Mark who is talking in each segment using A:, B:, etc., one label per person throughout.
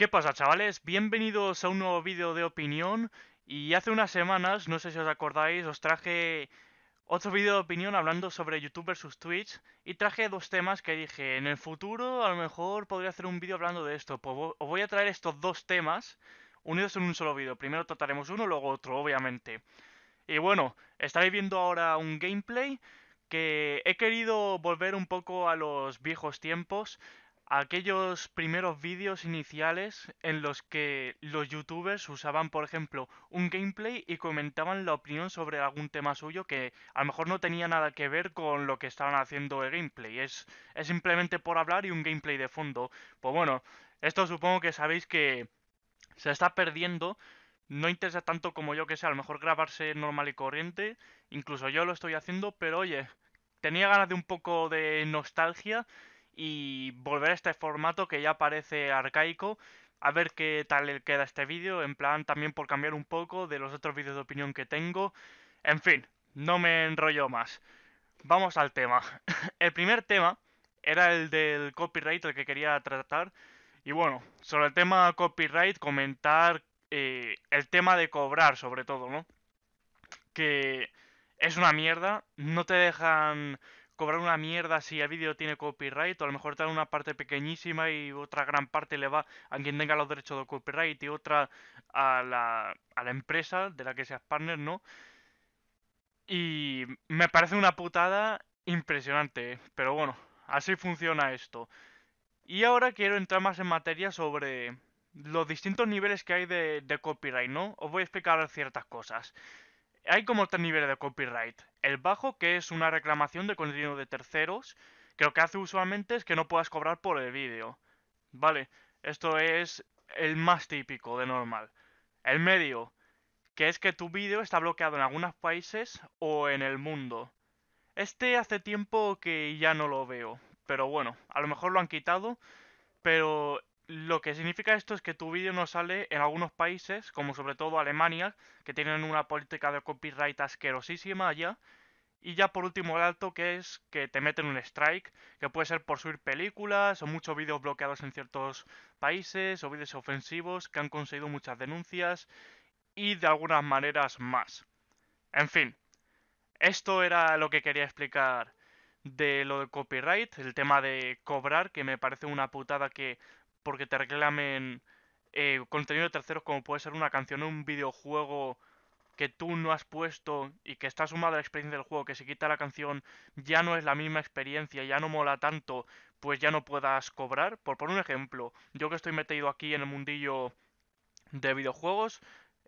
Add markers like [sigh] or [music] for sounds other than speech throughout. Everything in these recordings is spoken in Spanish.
A: ¿Qué pasa chavales? Bienvenidos a un nuevo vídeo de opinión y hace unas semanas, no sé si os acordáis, os traje otro vídeo de opinión hablando sobre YouTube versus Twitch y traje dos temas que dije, en el futuro a lo mejor podría hacer un vídeo hablando de esto, pues os voy a traer estos dos temas unidos en un solo vídeo, primero trataremos uno, luego otro, obviamente. Y bueno, estaréis viendo ahora un gameplay que he querido volver un poco a los viejos tiempos, aquellos primeros vídeos iniciales en los que los youtubers usaban, por ejemplo, un gameplay y comentaban la opinión sobre algún tema suyo que a lo mejor no tenía nada que ver con lo que estaban haciendo el gameplay. Es, es simplemente por hablar y un gameplay de fondo. Pues bueno, esto supongo que sabéis que se está perdiendo. No interesa tanto como yo que sea, a lo mejor grabarse normal y corriente. Incluso yo lo estoy haciendo, pero oye, tenía ganas de un poco de nostalgia y volver a este formato que ya parece arcaico. A ver qué tal le queda este vídeo, en plan también por cambiar un poco de los otros vídeos de opinión que tengo. En fin, no me enrollo más. Vamos al tema. [laughs] el primer tema era el del copyright, el que quería tratar. Y bueno, sobre el tema copyright, comentar eh, el tema de cobrar, sobre todo, ¿no? Que es una mierda, no te dejan cobrar una mierda si el vídeo tiene copyright, o a lo mejor te una parte pequeñísima y otra gran parte le va a quien tenga los derechos de copyright y otra a la, a la empresa de la que seas partner, ¿no? Y me parece una putada impresionante, ¿eh? pero bueno, así funciona esto. Y ahora quiero entrar más en materia sobre los distintos niveles que hay de, de copyright, ¿no? Os voy a explicar ciertas cosas hay como tres este niveles de copyright. El bajo, que es una reclamación de contenido de terceros, que lo que hace usualmente es que no puedas cobrar por el vídeo. Vale, esto es el más típico de normal. El medio, que es que tu vídeo está bloqueado en algunos países o en el mundo. Este hace tiempo que ya no lo veo, pero bueno, a lo mejor lo han quitado, pero lo que significa esto es que tu vídeo no sale en algunos países, como sobre todo Alemania, que tienen una política de copyright asquerosísima allá. Y ya por último el alto que es que te meten un strike, que puede ser por subir películas o muchos vídeos bloqueados en ciertos países o vídeos ofensivos que han conseguido muchas denuncias y de algunas maneras más. En fin, esto era lo que quería explicar de lo de copyright, el tema de cobrar, que me parece una putada que porque te reclamen eh, contenido de terceros como puede ser una canción o un videojuego que tú no has puesto y que está sumado a la experiencia del juego, que si quita la canción ya no es la misma experiencia, ya no mola tanto, pues ya no puedas cobrar. Por poner un ejemplo, yo que estoy metido aquí en el mundillo de videojuegos,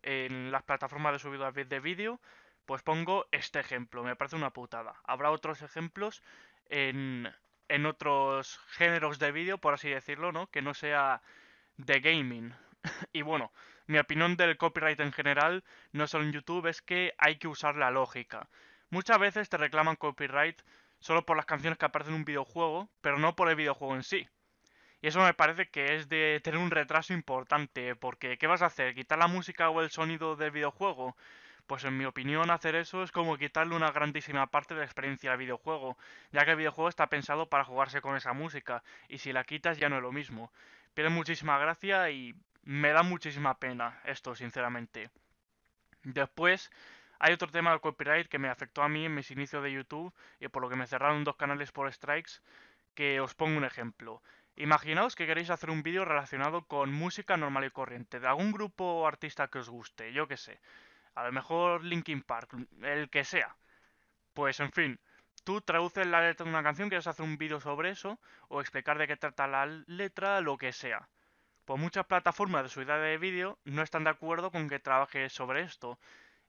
A: en las plataformas de subida de vídeo, pues pongo este ejemplo, me parece una putada. Habrá otros ejemplos en, en otros géneros de vídeo, por así decirlo, ¿no? Que no sea de gaming. [laughs] y bueno, mi opinión del copyright en general, no solo en YouTube, es que hay que usar la lógica. Muchas veces te reclaman copyright solo por las canciones que aparecen en un videojuego, pero no por el videojuego en sí. Y eso me parece que es de tener un retraso importante, porque ¿qué vas a hacer? ¿Quitar la música o el sonido del videojuego? Pues en mi opinión hacer eso es como quitarle una grandísima parte de la experiencia al videojuego, ya que el videojuego está pensado para jugarse con esa música, y si la quitas ya no es lo mismo. Pierde muchísima gracia y me da muchísima pena esto, sinceramente. Después, hay otro tema del copyright que me afectó a mí en mis inicios de YouTube y por lo que me cerraron dos canales por strikes, que os pongo un ejemplo. Imaginaos que queréis hacer un vídeo relacionado con música normal y corriente, de algún grupo o artista que os guste, yo que sé a lo mejor Linkin Park, el que sea. Pues en fin, tú traduces la letra de una canción, quieres hacer un vídeo sobre eso, o explicar de qué trata la letra, lo que sea. Pues muchas plataformas de subida de vídeo no están de acuerdo con que trabajes sobre esto,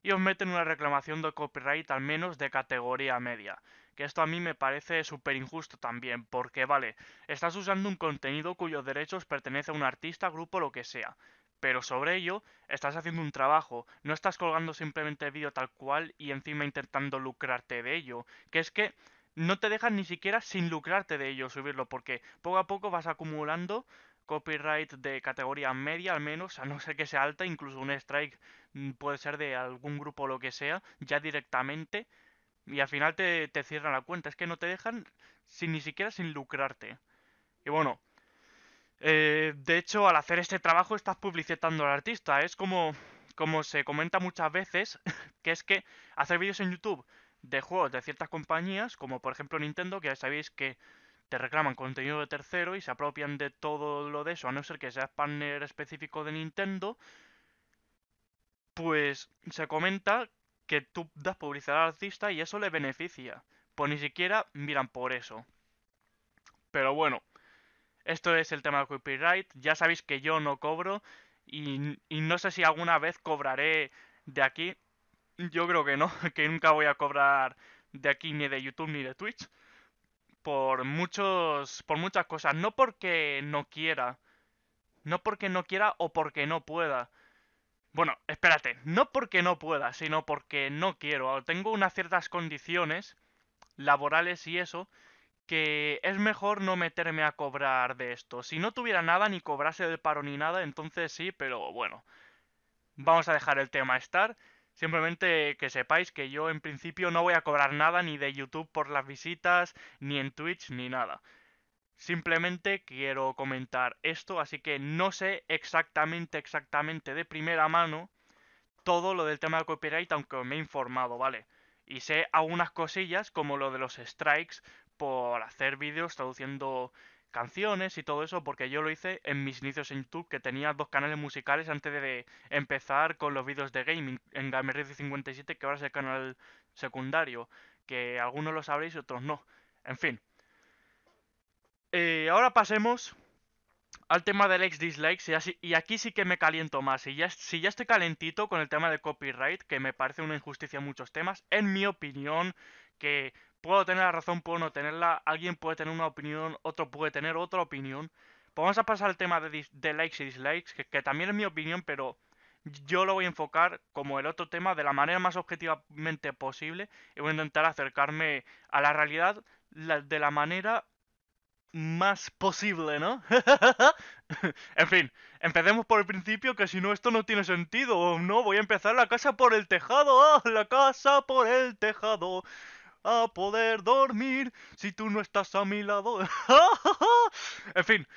A: y os meten una reclamación de copyright al menos de categoría media. Que esto a mí me parece súper injusto también, porque vale, estás usando un contenido cuyos derechos pertenece a un artista, grupo, lo que sea pero sobre ello estás haciendo un trabajo, no estás colgando simplemente el vídeo tal cual y encima intentando lucrarte de ello, que es que no te dejan ni siquiera sin lucrarte de ello subirlo, porque poco a poco vas acumulando copyright de categoría media al menos, a no ser que sea alta, incluso un strike mm, puede ser de algún grupo o lo que sea, ya directamente, y al final te, te cierran la cuenta, es que no te dejan sin, ni siquiera sin lucrarte. Y bueno, eh, de hecho, al hacer este trabajo estás publicitando al artista. Es como, como se comenta muchas veces, [laughs] que es que hacer vídeos en YouTube de juegos de ciertas compañías, como por ejemplo Nintendo, que ya sabéis que te reclaman contenido de tercero y se apropian de todo lo de eso, a no ser que seas partner específico de Nintendo, pues se comenta que tú das publicidad al artista y eso le beneficia. Pues ni siquiera miran por eso. Pero bueno. Esto es el tema de copyright. Ya sabéis que yo no cobro y, no sé si alguna vez cobraré de aquí. Yo creo que no, [laughs] que nunca voy a cobrar de aquí ni de YouTube ni de Twitch por muchos por muchas cosas, no porque no quiera, no porque no quiera o porque no pueda. Bueno, espérate, no porque no pueda, sino porque no quiero. Tengo unas ciertas condiciones laborales y eso que es mejor no meterme a cobrar de esto. Si no tuviera nada, ni cobrase de paro ni nada, entonces sí, pero bueno. Vamos a dejar el tema estar. Simplemente que sepáis que yo en principio no voy a cobrar nada ni de YouTube por las visitas, ni en Twitch, ni nada. Simplemente quiero comentar esto, así que no sé exactamente, exactamente de primera mano todo lo del tema de copyright, aunque me he informado, ¿vale? Y sé algunas cosillas como lo de los strikes, por hacer vídeos traduciendo canciones y todo eso, porque yo lo hice en mis inicios en YouTube, que tenía dos canales musicales antes de empezar con los vídeos de gaming en Gamerrid57, que ahora es el canal secundario, que algunos lo sabréis y otros no. En fin. Eh, ahora pasemos al tema del ex dislikes y, y aquí sí que me caliento más. Y ya, si ya estoy calentito con el tema de copyright, que me parece una injusticia en muchos temas, en mi opinión, que puedo tener la razón, puedo no tenerla, alguien puede tener una opinión, otro puede tener otra opinión. Pues vamos a pasar al tema de, likes y dislikes, que, también es mi opinión, pero yo lo voy a enfocar como el otro tema de la manera más objetivamente posible y voy a intentar acercarme a la realidad de la manera más posible, ¿no? [laughs] en fin, empecemos por el principio, que si no esto no tiene sentido. No, voy a empezar la casa por el tejado. ¡Ah, la casa por el tejado a poder dormir si tú no estás a mi lado. [laughs] en fin,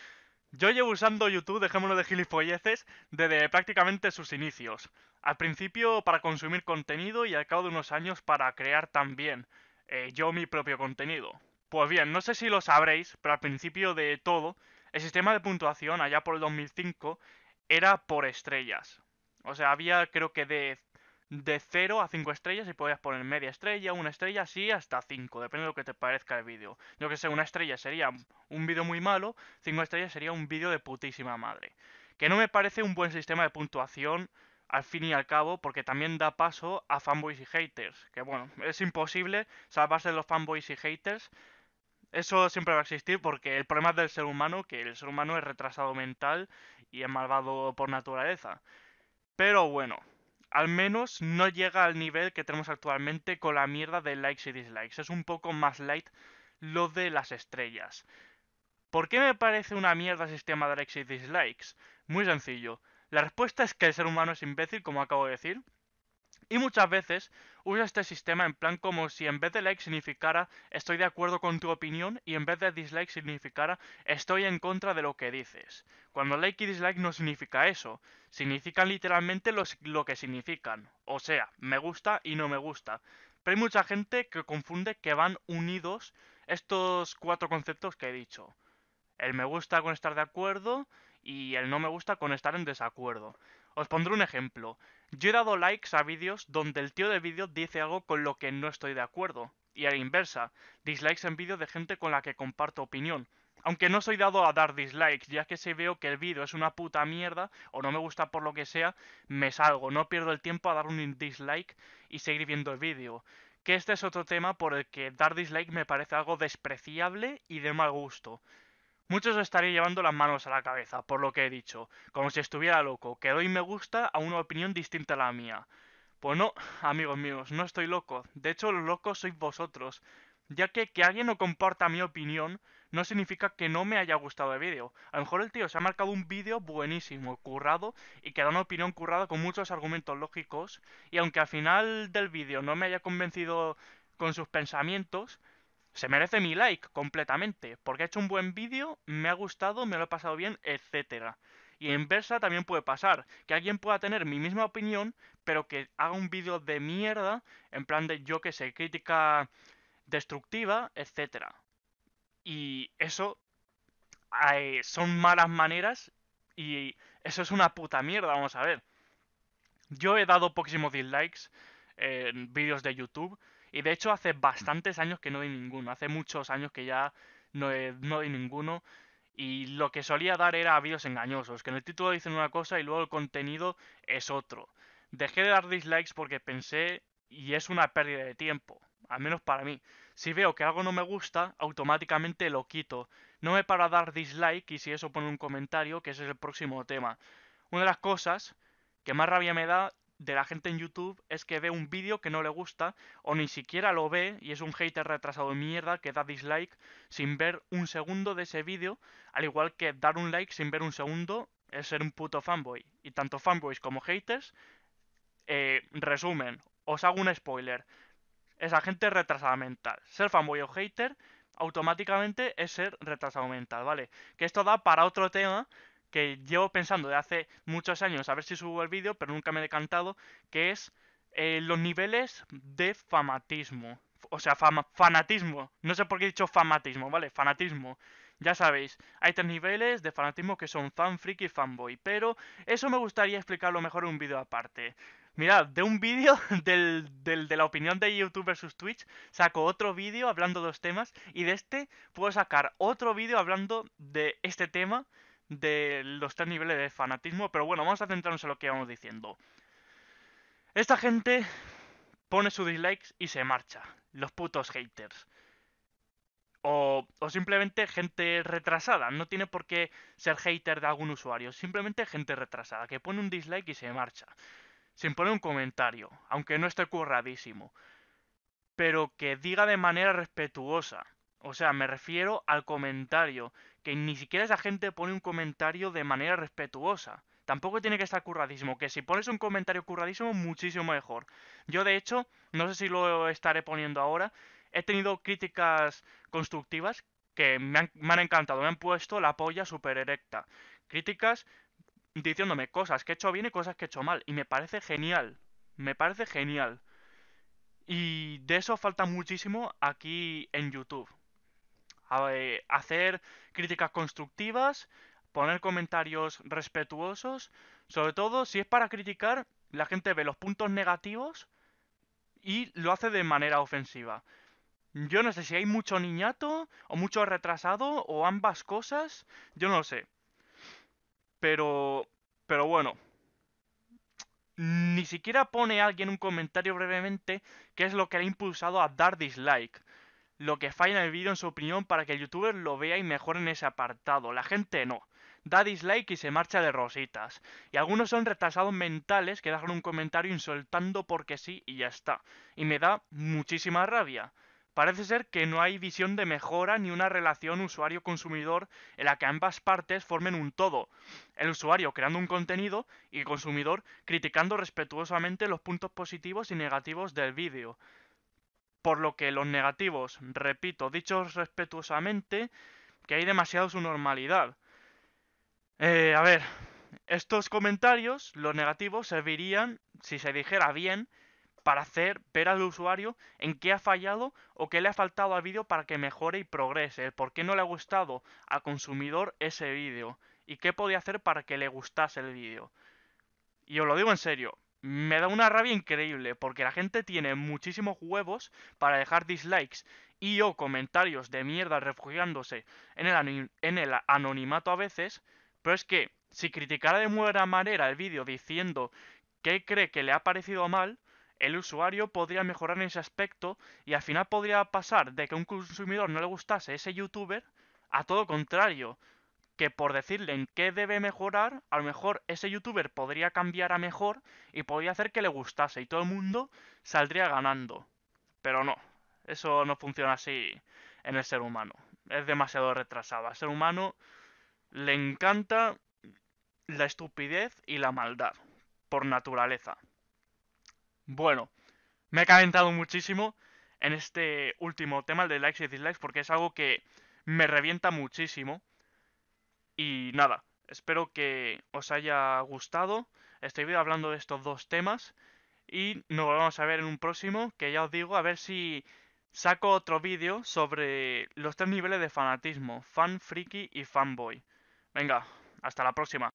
A: yo llevo usando YouTube, dejémoslo de gilipolleces, desde prácticamente sus inicios. Al principio para consumir contenido y al cabo de unos años para crear también eh, yo mi propio contenido. Pues bien, no sé si lo sabréis, pero al principio de todo, el sistema de puntuación allá por el 2005 era por estrellas. O sea, había creo que de de 0 a 5 estrellas y podías poner media estrella, una estrella, sí, hasta 5, depende de lo que te parezca el vídeo. Yo que sé, una estrella sería un vídeo muy malo, 5 estrellas sería un vídeo de putísima madre. Que no me parece un buen sistema de puntuación al fin y al cabo, porque también da paso a fanboys y haters, que bueno, es imposible salvarse de los fanboys y haters. Eso siempre va a existir porque el problema es del ser humano, que el ser humano es retrasado mental y es malvado por naturaleza. Pero bueno, al menos no llega al nivel que tenemos actualmente con la mierda de likes y dislikes. Es un poco más light lo de las estrellas. ¿Por qué me parece una mierda el sistema de likes y dislikes? Muy sencillo. La respuesta es que el ser humano es imbécil, como acabo de decir. Y muchas veces usa este sistema en plan como si en vez de like significara estoy de acuerdo con tu opinión y en vez de dislike significara estoy en contra de lo que dices. Cuando like y dislike no significa eso, significan literalmente lo que significan. O sea, me gusta y no me gusta. Pero hay mucha gente que confunde que van unidos estos cuatro conceptos que he dicho. El me gusta con estar de acuerdo y el no me gusta con estar en desacuerdo. Os pondré un ejemplo. Yo he dado likes a vídeos donde el tío de vídeo dice algo con lo que no estoy de acuerdo. Y a la inversa, dislikes en vídeos de gente con la que comparto opinión. Aunque no soy dado a dar dislikes, ya que si veo que el vídeo es una puta mierda o no me gusta por lo que sea, me salgo, no pierdo el tiempo a dar un dislike y seguir viendo el vídeo. Que este es otro tema por el que dar dislike me parece algo despreciable y de mal gusto. Muchos estaréis llevando las manos a la cabeza por lo que he dicho, como si estuviera loco, que doy me gusta a una opinión distinta a la mía. Pues no, amigos míos, no estoy loco. De hecho, los locos sois vosotros. Ya que que alguien no comparta mi opinión no significa que no me haya gustado el vídeo. A lo mejor el tío se ha marcado un vídeo buenísimo, currado, y que da una opinión currada con muchos argumentos lógicos. Y aunque al final del vídeo no me haya convencido con sus pensamientos, se merece mi like completamente, porque ha hecho un buen vídeo, me ha gustado, me lo he pasado bien, etcétera. Y en también puede pasar, que alguien pueda tener mi misma opinión, pero que haga un vídeo de mierda, en plan de yo que sé, crítica destructiva, etcétera. Y eso eh, son malas maneras y eso es una puta mierda, vamos a ver. Yo he dado poquísimos dislikes en vídeos de YouTube y de hecho hace bastantes años que no doy ninguno, hace muchos años que ya no, no ninguno. Y lo que solía dar era vídeos engañosos, que en el título dicen una cosa y luego el contenido es otro. Dejé de dar dislikes porque pensé, y es una pérdida de tiempo, al menos para mí. Si veo que algo no me gusta, automáticamente lo quito. No me para dar dislike y si eso pone un comentario, que ese es el próximo tema. Una de las cosas que más rabia me da de la gente en YouTube es que ve un vídeo que no le gusta o ni siquiera lo ve y es un hater retrasado de mierda que da dislike sin ver un segundo de ese vídeo, al igual que dar un like sin ver un segundo es ser un puto fanboy. Y tanto fanboys como haters, eh, resumen, os hago un spoiler, esa gente retrasada mental. Ser fanboy o hater automáticamente es ser retrasado mental, ¿vale? Que esto da para otro tema, que llevo pensando de hace muchos años, a ver si subo el vídeo, pero nunca me he decantado, que es eh, los niveles de fanatismo. O sea, fanatismo. No sé por qué he dicho fanatismo, ¿vale? Fanatismo. Ya sabéis, hay tres niveles de fanatismo que son fanfreak y fanboy, pero eso me gustaría explicarlo mejor en un vídeo aparte. Mirad, de un vídeo [laughs] de la opinión de YouTube versus Twitch, saco otro vídeo hablando de los temas, y de este puedo sacar otro vídeo hablando de este tema, de los tres niveles de fanatismo, pero bueno, vamos a centrarnos en lo que vamos diciendo. Esta gente pone su dislike y se marcha. Los putos haters. O, o, simplemente gente retrasada. No tiene por qué ser hater de algún usuario. Simplemente gente retrasada que pone un dislike y se marcha. Sin poner un comentario. Aunque no esté curradísimo. Pero que diga de manera respetuosa. O sea, me refiero al comentario que ni siquiera esa gente pone un comentario de manera respetuosa. Tampoco tiene que estar curradísimo, que si pones un comentario curradísimo, muchísimo mejor. Yo, de hecho, no sé si lo estaré poniendo ahora, he tenido críticas constructivas que me han, encantado, me han puesto la polla super erecta. Críticas diciéndome cosas que he hecho bien y cosas que he hecho mal, y me parece genial, me parece genial. Y de eso falta muchísimo aquí en YouTube. Eh, hacer críticas constructivas, poner comentarios respetuosos, sobre todo si es para criticar, la gente ve los puntos negativos y lo hace de manera ofensiva. Yo no sé si hay mucho niñato o mucho retrasado o ambas cosas, yo no lo sé. Pero pero bueno, ni siquiera pone alguien un comentario brevemente que es lo que le ha impulsado a dar dislike lo que falla en el vídeo en su opinión para que el youtuber lo vea y mejore en ese apartado. La gente no. Da dislike y se marcha de rositas. Y algunos son retrasados mentales que dejan un comentario insultando porque sí y ya está. Y me da muchísima rabia. Parece ser que no hay visión de mejora ni una relación usuario-consumidor en la que ambas partes formen un todo. El usuario creando un contenido y el consumidor criticando respetuosamente los puntos positivos y negativos del vídeo por lo que los negativos, repito, dichos respetuosamente, que hay demasiado su normalidad. Eh, a ver, estos comentarios, los negativos, servirían, si se dijera bien, para hacer ver al usuario en qué ha fallado o qué le ha faltado al vídeo para que mejore y progrese, por qué no le ha gustado al consumidor ese vídeo y qué podía hacer para que le gustase el vídeo. Y os lo digo en serio, me da una rabia increíble, porque la gente tiene muchísimos huevos para dejar dislikes y o comentarios de mierda refugiándose en el, en el anonimato a veces, pero es que si criticara de buena manera el vídeo diciendo que cree que le ha parecido mal, el usuario podría mejorar en ese aspecto y al final podría pasar de que un consumidor no le gustase ese youtuber a todo contrario, que por decirle en qué debe mejorar, a lo mejor ese youtuber podría cambiar a mejor y podría hacer que le gustase y todo el mundo saldría ganando. Pero no, eso no funciona así en el ser humano. Es demasiado retrasado. Al ser humano le encanta la estupidez y la maldad, por naturaleza. Bueno, me he calentado muchísimo en este último tema, el de likes y dislikes, porque es algo que me revienta muchísimo. Y nada, espero que os haya gustado. Estoy hablando de estos dos temas. Y nos volvemos a ver en un próximo, que ya os digo, a ver si saco otro vídeo sobre los tres niveles de fanatismo, fan, friki y fanboy. Venga, hasta la próxima.